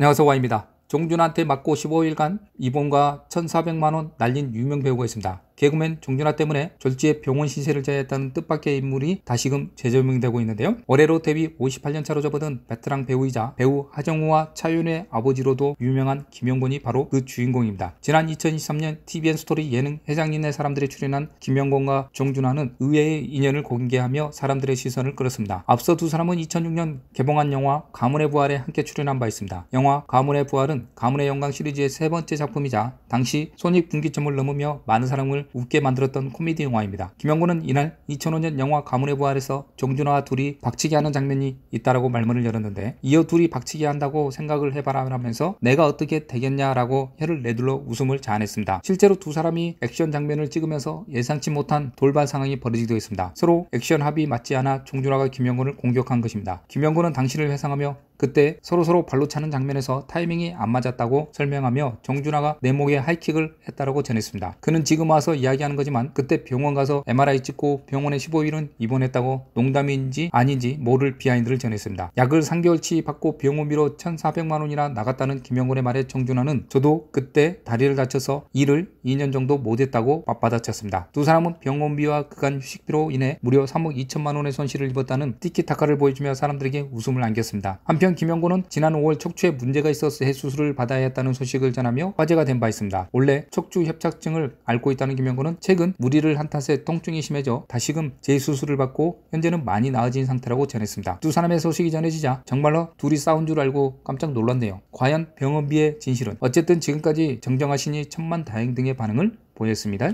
안녕하세요 와입니다. 종준한테 맞고 15일간 이봉과 1400만원 날린 유명 배우가 있습니다. 개그맨 종준아 때문에 졸지에 병원 신세를 져야했다는 뜻밖의 인물이 다시금 재조명되고 있는데요. 올해로 데뷔 58년 차로 접어든 베테랑 배우이자 배우 하정우와 차윤의 아버지로도 유명한 김영곤이 바로 그 주인공입니다. 지난 2023년 TVN 스토리 예능 해장인의 사람들이 출연한 김영곤과 종준아는 의외의 인연을 공개하며 사람들의 시선을 끌었습니다. 앞서 두 사람은 2006년 개봉한 영화 가문의 부활에 함께 출연한 바 있습니다. 영화 가문의 부활은 가문의 영광 시리즈의 세 번째 작품이자 당시 손익분기점을 넘으며 많은 사람을 웃게 만들었던 코미디 영화입니다. 김영곤은 이날 2005년 영화 가문의 부활에서 정준하와 둘이 박치기 하는 장면이 있다라고 말문을 열었는데 이어 둘이 박치기 한다고 생각을 해봐라 하면서 내가 어떻게 되겠냐라고 혀를 내둘러 웃음을 자아냈습니다. 실제로 두 사람이 액션 장면을 찍으면서 예상치 못한 돌발 상황이 벌어지기도 했습니다. 서로 액션 합이 맞지 않아 정준하가 김영곤을 공격한 것입니다. 김영곤은 당신을 회상하며 그때 서로서로 발로 차는 장면에서 타이밍이 안 맞았다고 설명하며 정준하가 내 목에 하이킥을 했다라고 전했습니다. 그는 지금 와서 이야기하는 거지만 그때 병원 가서 MRI 찍고 병원에 15일은 입원했다고 농담인지 아닌지 모를 비하인드를 전했습니다. 약을 3개월치 받고 병원비로 1,400만 원이나 나갔다는 김영곤의 말에 정준하는 저도 그때 다리를 다쳐서 일을 2년 정도 못했다고 맞받아쳤습니다. 두 사람은 병원비와 그간 휴식비로 인해 무려 3억 2천만 원의 손실을 입었다는 티키타카를 보여주며 사람들에게 웃음을 안겼습니다. 한편 한편 김영곤은 지난 5월 척추에 문제가 있어서 해수술을 받아야 했다는 소식을 전하며 화제가 된 바 있습니다. 원래 척추 협착증을 앓고 있다는 김영곤은 최근 무리를 한 탓에 통증이 심해져 다시금 재수술을 받고 현재는 많이 나아진 상태라고 전했습니다. 두 사람의 소식이 전해지자 정말로 둘이 싸운 줄 알고 깜짝 놀랐네요. 과연 병원비의 진실은 어쨌든 지금까지 정정하시니 천만다행 등의 반응을 보였습니다.